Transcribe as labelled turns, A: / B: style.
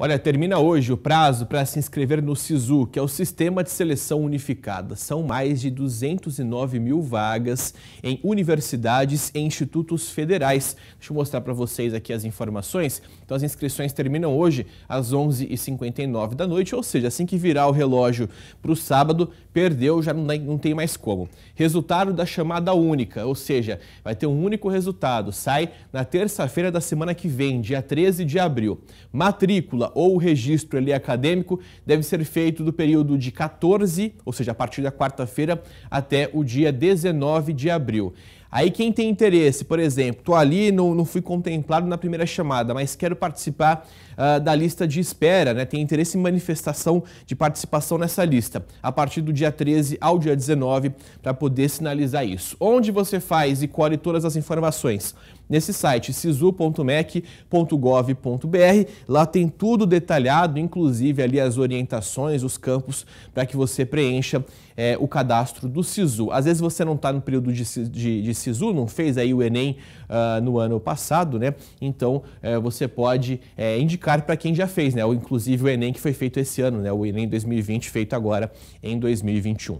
A: Olha, termina hoje o prazo para se inscrever no SISU, que é o Sistema de Seleção Unificada. São mais de 209 mil vagas em universidades e institutos federais. Deixa eu mostrar para vocês aqui as informações. Então, as inscrições terminam hoje às 11h59 da noite, ou seja, assim que virar o relógio para o sábado, perdeu, já não tem mais como. Resultado da chamada única, ou seja, vai ter um único resultado. Sai na terça-feira da semana que vem, dia 13 de abril. Matrícula matrícula ou o registro ali acadêmico deve ser feito do período de 14, ou seja, a partir da quarta-feira, até o dia 19 de abril. Aí quem tem interesse, por exemplo, estou ali, não, não, fui contemplado na primeira chamada, mas quero participar uh, da lista de espera, né? tem interesse em manifestação de participação nessa lista, a partir do dia 13 ao dia 19, para poder sinalizar isso. Onde você faz e colhe todas as informações? nesse site sisu.mec.gov.br. Lá tem tudo detalhado, inclusive ali as orientações, os campos para que você preencha é, o cadastro do SISU. Às vezes você não está no período de, de, de, SISU, não fez aí o Enem uh, no ano passado, né? Então é, você pode é, indicar para quem já fez, né? Ou, inclusive o Enem que foi feito esse ano, né? O Enem 2020 feito agora em 2021.